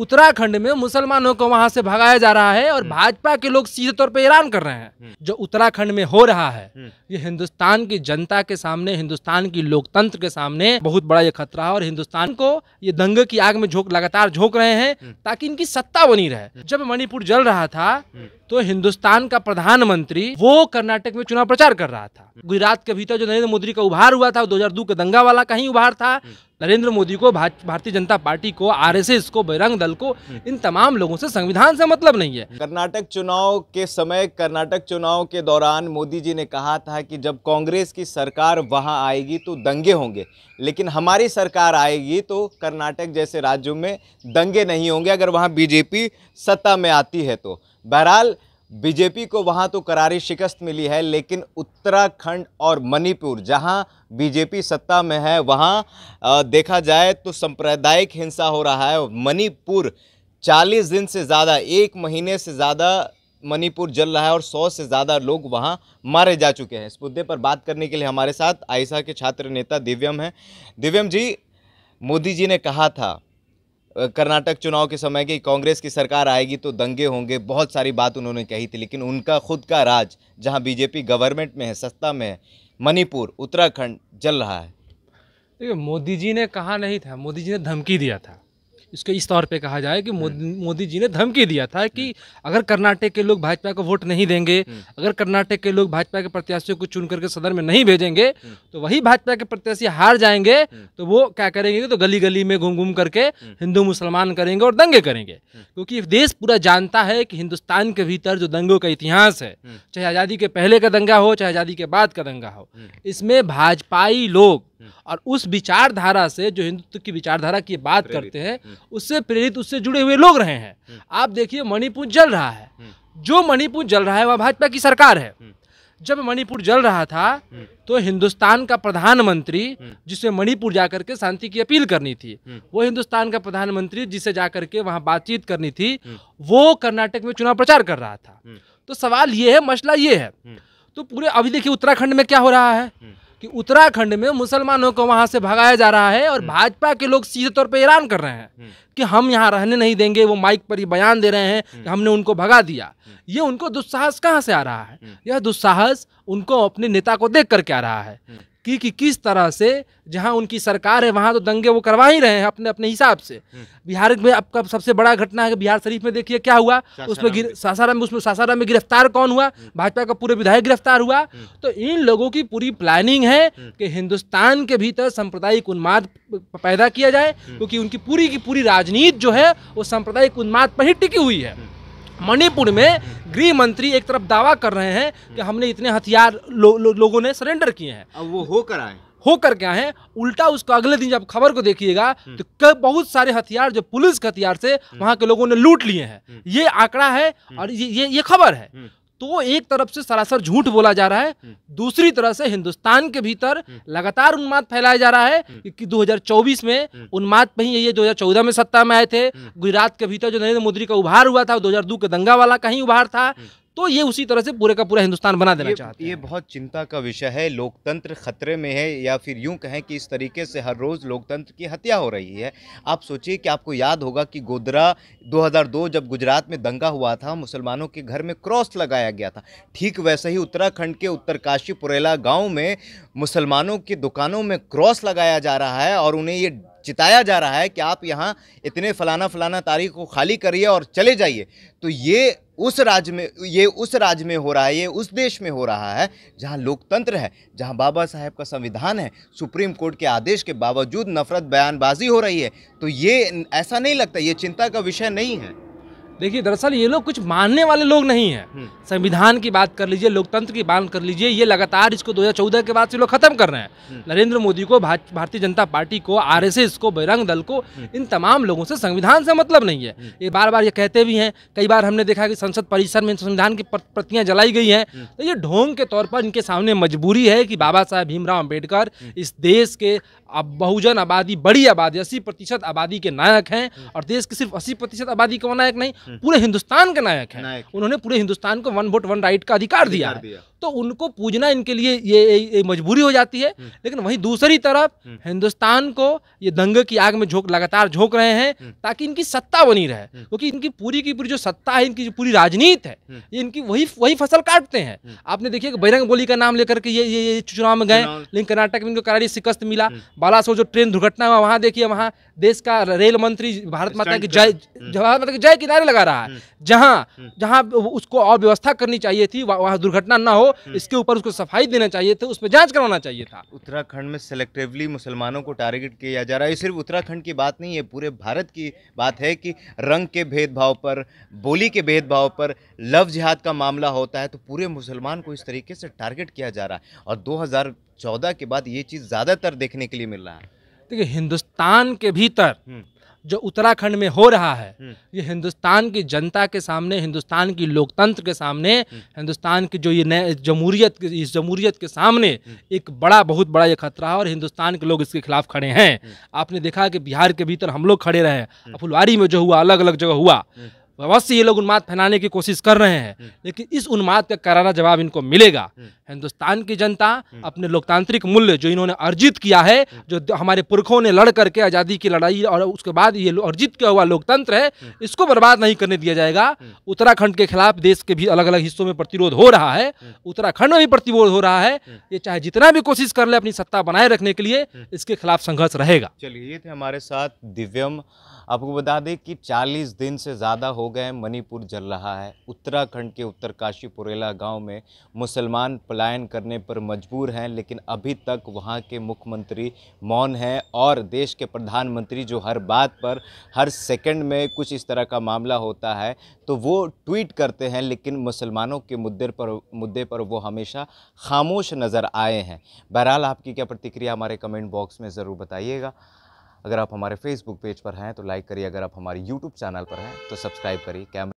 उत्तराखंड में मुसलमानों को वहां से भगाया जा रहा है और हम्म। भाजपा के लोग सीधे तौर पर ऐलान कर रहे हैं हम्म। जो उत्तराखंड में हो रहा है हम्म। ये हिंदुस्तान की जनता के सामने हिंदुस्तान की लोकतंत्र के सामने बहुत बड़ा ये खतरा है और हिंदुस्तान को ये दंगे की आग में झोंक लगातार झोंक रहे हैं ताकि इनकी सत्ता बनी रहे जब मणिपुर जल रहा था तो हिंदुस्तान का प्रधानमंत्री वो कर्नाटक में चुनाव प्रचार कर रहा था गुजरात के भीतर जो नरेंद्र मोदी का उभार हुआ था 2002 के दंगा वाला का ही उभार था हम्म। नरेंद्र मोदी को भारतीय जनता पार्टी को आरएसएस को बहिरंग दल को हम्म। इन तमाम लोगों से संविधान से मतलब नहीं है कर्नाटक चुनाव के समय कर्नाटक चुनाव के दौरान मोदी जी ने कहा था कि जब कांग्रेस की सरकार वहां आएगी तो दंगे होंगे लेकिन हमारी सरकार आएगी तो कर्नाटक जैसे राज्यों में दंगे नहीं होंगे अगर वहाँ बीजेपी सत्ता में आती है तो बहरहाल बीजेपी को वहाँ तो करारी शिकस्त मिली है लेकिन उत्तराखंड और मणिपुर जहाँ बीजेपी सत्ता में है वहाँ देखा जाए तो सांप्रदायिक हिंसा हो रहा है मणिपुर 40 दिन से ज़्यादा एक महीने से ज़्यादा मणिपुर जल रहा है और 100 से ज़्यादा लोग वहाँ मारे जा चुके हैं इस मुद्दे पर बात करने के लिए हमारे साथ आयसा के छात्र नेता दिव्यम हैं दिव्यम जी मोदी जी ने कहा था कर्नाटक चुनाव के समय की कांग्रेस की सरकार आएगी तो दंगे होंगे बहुत सारी बात उन्होंने कही थी लेकिन उनका खुद का राज जहां बीजेपी गवर्नमेंट में है सस्ता में है मणिपुर उत्तराखंड जल रहा है देखिए मोदी जी ने कहा नहीं था मोदी जी ने धमकी दिया था इसको इस तौर पे कहा जाए कि मोदी जी ने धमकी दिया था कि अगर कर्नाटक के लोग भाजपा को वोट नहीं देंगे अगर कर्नाटक के लोग भाजपा के प्रत्याशियों को चुन करके सदन में नहीं भेजेंगे तो वही भाजपा के प्रत्याशी हार जाएंगे तो वो क्या करेंगे तो गली गली में घूम घूम करके हिंदू मुसलमान करेंगे और दंगे करेंगे क्योंकि देश पूरा जानता है कि हिंदुस्तान के भीतर जो दंगों का इतिहास है चाहे आज़ादी के पहले का दंगा हो चाहे आज़ादी के बाद का दंगा हो इसमें भाजपाई लोग हम्म। और उस विचारधारा से जो हिंदुत्व की विचारधारा की बात करते हैं हम्म। उससे प्रेरित उससे जुड़े हुए लोग रहे हैं हम्म। आप देखिए मणिपुर जल रहा है जो मणिपुर जल रहा है वह भाजपा की सरकार है जब मणिपुर जल रहा था तो हिंदुस्तान का प्रधानमंत्री जिसे मणिपुर जाकर के शांति की अपील करनी थी वो हिंदुस्तान का प्रधानमंत्री जिसे जाकर के वहां बातचीत करनी थी वो कर्नाटक में चुनाव प्रचार कर रहा था तो सवाल ये है मसला ये है तो पूरे अभी देखिए उत्तराखंड में क्या हो रहा है कि उत्तराखंड में मुसलमानों को वहां से भगाया जा रहा है और हम्म। भाजपा के लोग सीधे तौर पर ऐलान कर रहे हैं हम्म। कि हम यहाँ रहने नहीं देंगे वो माइक पर ही बयान दे रहे हैं कि हम्म। हमने उनको भगा दिया ये उनको दुस्साहस कहाँ से आ रहा है यह दुस्साहस उनको अपने नेता को देख करके आ रहा है की कि किस तरह से जहां उनकी सरकार है वहां तो दंगे वो करवा ही रहे हैं अपने अपने हिसाब से हम्म। बिहार में आपका सबसे बड़ा घटना है बिहार शरीफ में देखिए क्या हुआ उसमें सासाराम में उसमें सासाराम में गिरफ्तार कौन हुआ हम्म। भाजपा का पूरे विधायक गिरफ्तार हुआ हम्म। तो इन लोगों की पूरी प्लानिंग है कि हिंदुस्तान के भीतर सांप्रदायिक उन्माद पैदा किया जाए क्योंकि उनकी पूरी की पूरी राजनीति जो है वो सांप्रदायिक उन्माद पर ही टिकी हुई है मणिपुर में गृह मंत्री एक तरफ दावा कर रहे हैं कि हमने इतने हथियार लो, लो, लोगों ने सरेंडर किए हैं अब वो होकर आए होकर के आए उल्टा उसको अगले दिन जब खबर को देखिएगा हम्म। तो बहुत सारे हथियार जो पुलिस के हथियार से हम्म। वहां के लोगों ने लूट लिए हैं हम्म। ये आंकड़ा है और ये ये, ये खबर है तो एक तरफ से सरासर झूठ बोला जा रहा है हम्म। दूसरी तरह से हिंदुस्तान के भीतर हम्म। लगातार उन्माद फैलाया जा रहा है हम्म। कि 2024 में उन्माद पे ही ये 2014 में सत्ता में आए थे गुजरात के भीतर जो नरेंद्र मोदी का उभार हुआ था 2002 के दंगा वाला का ही उभार था तो ये उसी तरह से पूरे का पूरा हिंदुस्तान बना देना चाहते हैं ये बहुत चिंता का विषय है लोकतंत्र खतरे में है या फिर यूं कहें कि इस तरीके से हर रोज़ लोकतंत्र की हत्या हो रही है आप सोचिए कि आपको याद होगा कि गोदरा 2002 जब गुजरात में दंगा हुआ था मुसलमानों के घर में क्रॉस लगाया गया था ठीक वैसे ही उत्तराखंड के उत्तरकाशी पुरेला गाँव में मुसलमानों की दुकानों में क्रॉस लगाया जा रहा है और उन्हें ये चिताया जा रहा है कि आप यहाँ इतने फलाना फलाना तारीख को खाली करिए और चले जाइए तो ये उस राज्य में ये उस राज्य में हो रहा है ये उस देश में हो रहा है जहाँ लोकतंत्र है जहाँ बाबा साहेब का संविधान है सुप्रीम कोर्ट के आदेश के बावजूद नफरत बयानबाजी हो रही है तो ये ऐसा नहीं लगता ये चिंता का विषय नहीं है देखिए दरअसल ये लोग कुछ मानने वाले लोग नहीं हैं हम्म। संविधान की बात कर लीजिए लोकतंत्र की बात कर लीजिए ये लगातार इसको 2014 के बाद से लोग खत्म कर रहे हैं हम्म। नरेंद्र मोदी को भारतीय जनता पार्टी को आरएसएस को बजरंग दल को हम्म। इन तमाम लोगों से संविधान से मतलब नहीं है ये बार बार ये कहते भी हैं कई बार हमने देखा कि संसद परिसर में संविधान की प्रतियाँ जलाई गई हैं तो ये ढोंग के तौर पर इनके सामने मजबूरी है कि बाबा साहेब भीमराव अम्बेडकर इस देश के अब बहुजन आबादी बड़ी आबादी अस्सी प्रतिशत आबादी के नायक हैं और देश की सिर्फ अस्सी प्रतिशत आबादी का नायक नहीं हम्म। पूरे हिंदुस्तान के नायक हैं उन्होंने पूरे हिंदुस्तान को वन वोट वन राइट का अधिकार दिया, दिया। तो उनको पूजना इनके लिए ये, मजबूरी हो जाती है हम्म। लेकिन वहीं दूसरी तरफ हम्म। हिंदुस्तान को ये दंगे की आग में झोंक लगातार झोंक रहे हैं ताकि इनकी सत्ता बनी रहे क्योंकि इनकी पूरी की पूरी जो सत्ता है इनकी जो पूरी राजनीति है ये इनकी वही वही फसल काटते हैं आपने देखिए बजरंग बोली का नाम लेकर के ये ये चुनाव में गए लेकिन कर्नाटक में इनको करारी शिकस्त मिला बालासोर जो ट्रेन दुर्घटना हुआ वहाँ देखिए वहाँ देश का रेल मंत्री भारत माता की जय भारत माता की जय किनारे लगा लगा रहा है हम्म। जहाँ हम्म। जहाँ उसको और व्यवस्था करनी चाहिए थी वहाँ दुर्घटना ना हो हम्म। इसके ऊपर उसको सफाई देना चाहिए था उस पर जाँच करवाना चाहिए था उत्तराखंड में सेलेक्टिवली मुसलमानों को टारगेट किया जा रहा है ये सिर्फ उत्तराखंड की बात नहीं है पूरे भारत की बात है कि रंग के भेदभाव पर बोली के भेदभाव पर लव जिहाद का मामला होता है तो पूरे मुसलमान को इस तरीके से टारगेट किया जा रहा है और 2014 के बाद ये चीज़ ज़्यादातर देखने के लिए मिल रहा है देखिए हिंदुस्तान के भीतर जो उत्तराखंड में हो रहा है हम्म। ये हिंदुस्तान की जनता के सामने हिंदुस्तान की लोकतंत्र के सामने हम्म। हिंदुस्तान की जो ये नए जमहूरियत इस जमहूरियत के सामने हम्म। एक बड़ा बहुत बड़ा ये खतरा है और हिंदुस्तान के लोग इसके खिलाफ खड़े हैं आपने देखा कि बिहार के भीतर हम लोग खड़े रहे फुलवारी में जो हुआ अलग अलग जगह हुआ अवश्य ये लोग उन्माद फैलाने की कोशिश कर रहे हैं लेकिन इस उन्माद का करारा जवाब इनको मिलेगा हिंदुस्तान की जनता हम्म। अपने लोकतांत्रिक मूल्य जो इन्होंने अर्जित किया है हम्म। जो हमारे पुरखों ने लड़ करके आज़ादी की लड़ाई और उसके बाद ये अर्जित किया हुआ लोकतंत्र है हम्म। इसको बर्बाद नहीं करने दिया जाएगा उत्तराखंड के खिलाफ देश के भी अलग अलग हिस्सों में प्रतिरोध हो रहा है उत्तराखंड में भी प्रतिरोध हो रहा है ये चाहे जितना भी कोशिश कर ले अपनी सत्ता बनाए रखने के लिए इसके खिलाफ संघर्ष रहेगा चलिए ये थे हमारे साथ दिव्यम आपको बता दें कि 40 दिन से ज़्यादा हो गए मणिपुर जल रहा है उत्तराखंड के उत्तरकाशी पुरेला गांव में मुसलमान पलायन करने पर मजबूर हैं लेकिन अभी तक वहाँ के मुख्यमंत्री मौन हैं और देश के प्रधानमंत्री जो हर बात पर हर सेकंड में कुछ इस तरह का मामला होता है तो वो ट्वीट करते हैं लेकिन मुसलमानों के मुद्दे पर मुद्दे पर वो हमेशा खामोश नज़र आए हैं बहरहाल आपकी क्या प्रतिक्रिया हमारे कमेंट बॉक्स में ज़रूर बताइएगा अगर आप हमारे फेसबुक पेज पर हैं तो लाइक करिए अगर आप हमारे यूट्यूब चैनल पर हैं तो सब्सक्राइब करिए कैमरा